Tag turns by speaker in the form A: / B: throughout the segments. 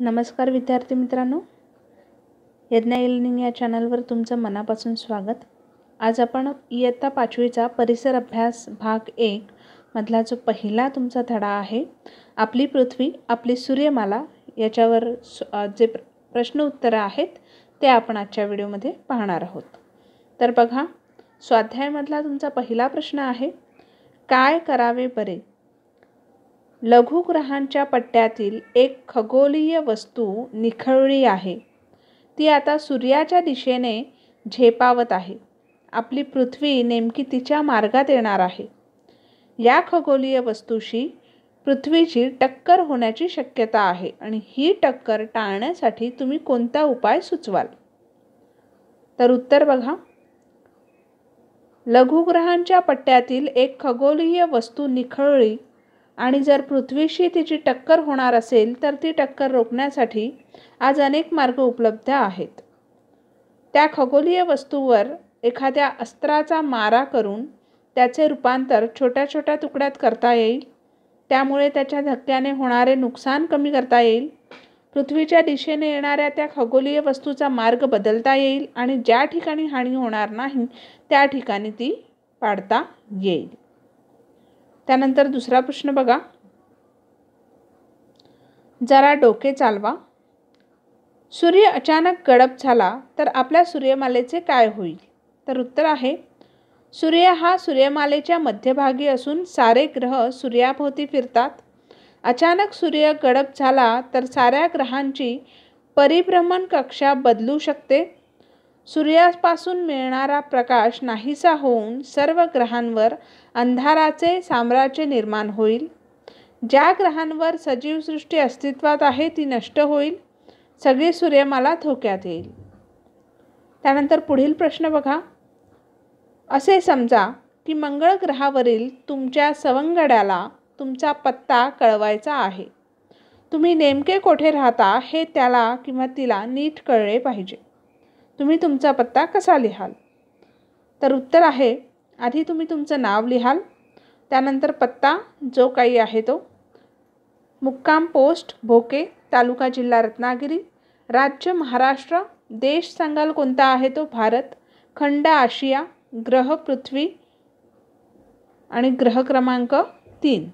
A: नमस्कार विद्यार्थी मित्रांनो यज्ञा इलनिंग या चॅनलवर तुमचं मनापासून स्वागत आज आपण इयत्ता पाचवीचा परिसर अभ्यास भाग एक मधला जो पहिला तुमचा धडा आहे आपली पृथ्वी आपली सूर्यमाला याच्यावर जे प्र प्रश्न उत्तरं आहेत ते आपण आजच्या व्हिडिओमध्ये पाहणार आहोत तर बघा स्वाध्यायमधला तुमचा पहिला प्रश्न आहे काय करावे बरे लघुग्रहांच्या पट्ट्यातील एक खगोलीय वस्तू निखळली आहे ती आता सूर्याच्या दिशेने झेपावत आहे आपली पृथ्वी नेमकी तिच्या मार्गात येणार आहे या खगोलीय वस्तूशी पृथ्वीची टक्कर होण्याची शक्यता आहे आणि ही टक्कर टाळण्यासाठी तुम्ही कोणता उपाय सुचवाल तर उत्तर बघा लघुग्रहांच्या पट्ट्यातील एक खगोलीय वस्तू निखळली आणि जर पृथ्वीशी तिची टक्कर होणार असेल तर ती टक्कर रोखण्यासाठी आज अनेक मार्ग उपलब्ध आहेत त्या खगोलीय वस्तूवर एखाद्या अस्त्राचा मारा करून त्याचे रूपांतर छोट्या छोट्या तुकड्यात करता येईल त्यामुळे त्याच्या धक्क्याने होणारे नुकसान कमी करता येईल पृथ्वीच्या दिशेने येणाऱ्या त्या खगोलीय वस्तूचा मार्ग बदलता येईल आणि ज्या ठिकाणी हानी होणार नाही त्या ठिकाणी ती पाडता येईल त्यानंतर दुसरा प्रश्न बघा जरा डोके चालवा सूर्य अचानक गडप झाला तर आपल्या सूर्यमालेचे काय होईल तर उत्तर आहे सूर्य हा सूर्यमालेच्या मध्यभागी असून सारे ग्रह सूर्याभोवती फिरतात अचानक सूर्य गडप झाला तर साऱ्या ग्रहांची परिभ्रमण कक्षा बदलू शकते सूर्यापासून मिळणारा प्रकाश नाहीसा होऊन सर्व ग्रहांवर अंधाराचे साम्राज्य निर्माण होईल ज्या ग्रहांवर सजीवसृष्टी अस्तित्वात आहे ती नष्ट होईल सगळी सूर्यमाला धोक्यात येईल त्यानंतर पुढील प्रश्न बघा असे समजा की मंगळ ग्रहावरील तुमच्या सवंगड्याला तुमचा पत्ता कळवायचा आहे तुम्ही नेमके कोठे राहता हे त्याला किंवा तिला नीट कळले पाहिजे तुम्ही तुमचा पत्ता कसा लिहाल तर उत्तर आहे आधी तुम्ही तुमचं नाव लिहाल त्यानंतर पत्ता जो काही आहे तो मुक्काम पोस्ट भोके तालुका जिल्हा रत्नागिरी राज्य महाराष्ट्र देश सांगाल कोणता आहे तो भारत खंड आशिया ग्रह पृथ्वी आणि ग्रह क्रमांक तीन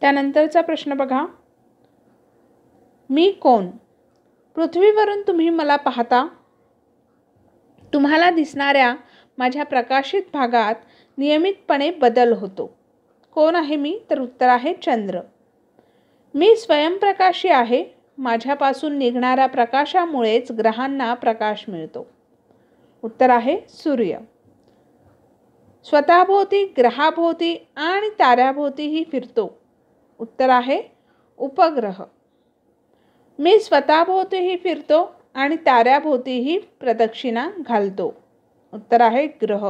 A: त्यानंतरचा प्रश्न बघा मी कोण पृथ्वीवरून तुम्ही मला पाहता तुम्हाला दिसणाऱ्या माझ्या प्रकाशित भागात नियमितपणे बदल होतो कोण आहे मी तर उत्तर आहे चंद्र मी स्वयंप्रकाशी आहे माझ्यापासून निघणाऱ्या प्रकाशामुळेच ग्रहांना प्रकाश मिळतो उत्तर आहे सूर्य स्वतःभोवती ग्रहाभोवती आणि ताऱ्याभोवतीही फिरतो उत्तर आहे उपग्रह मी स्वतःभोवतीही फिरतो आणि ताऱ्याभोवतीही प्रदक्षिणा घालतो उत्तर आहे ग्रह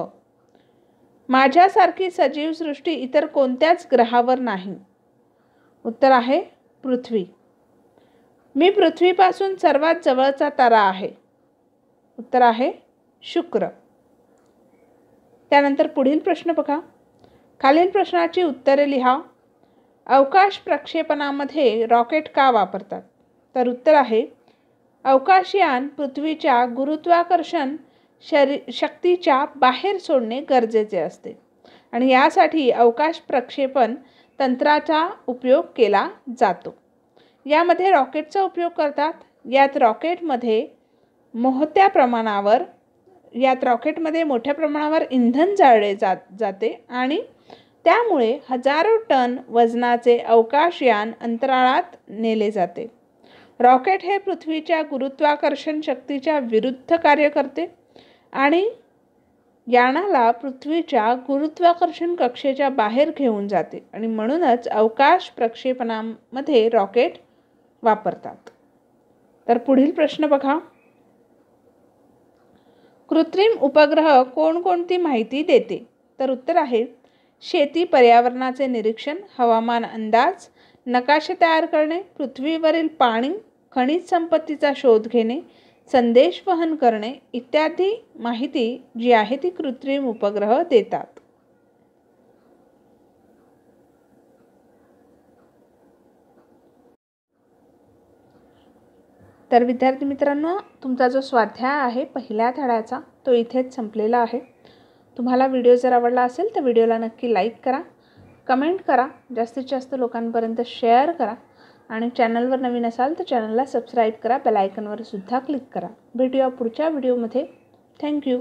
A: माझ्यासारखी सजीव सृष्टी इतर कोणत्याच ग्रहावर नाही उत्तर आहे पृथ्वी मी पृथ्वीपासून सर्वात जवळचा तारा आहे उत्तर आहे शुक्र त्यानंतर पुढील प्रश्न बघा खालील प्रश्नाची उत्तरे लिहा अवकाश प्रक्षेपणामध्ये रॉकेट का वापरतात तर उत्तर आहे अवकाशयान पृथ्वीच्या गुरुत्वाकर्षण शरी शक्तीच्या बाहेर सोडणे गरजेचे असते आणि यासाठी अवकाश प्रक्षेपण तंत्राचा उपयोग केला जातो यामध्ये रॉकेटचा उपयोग करतात यात रॉकेटमध्ये मोहत्या प्रमाणावर यात रॉकेटमध्ये मोठ्या प्रमाणावर इंधन जाळले जात जाते आणि त्यामुळे हजारो टन वजनाचे अवकाशयान अंतराळात नेले जाते रॉकेट हे पृथ्वीच्या गुरुत्वाकर्षण शक्तीच्या विरुद्ध कार्य करते आणि यानाला पृथ्वीच्या गुरुत्वाकर्षण कक्षेच्या बाहेर घेऊन जाते आणि म्हणूनच अवकाश प्रक्षेपणामध्ये रॉकेट वापरतात तर पुढील प्रश्न बघा कृत्रिम उपग्रह कोणकोणती माहिती देते तर उत्तर आहे शेती पर्यावरणाचे निरीक्षण हवामान अंदाज नकाशे तयार करणे पृथ्वीवरील पाणी खनिज संपत्तीचा शोध घेणे संदेश वहन करणे इत्यादी माहिती जी आहे ती कृत्रिम उपग्रह देतात तर विद्यार्थी मित्रांनो तुमचा जो स्वाध्याय आहे पहिल्या धड्याचा तो इथेच संपलेला आहे तुम्हाला व्हिडिओ जर आवडला असेल तर व्हिडिओला नक्की लाईक करा कमेंट करा जास्तीत जास्त लोकांपर्यंत शेअर करा आणि चॅनलवर नवीन असाल तर चॅनलला सबस्क्राईब करा बेलायकनवर सुद्धा क्लिक करा भेटूया पुढच्या व्हिडिओमध्ये थँक्यू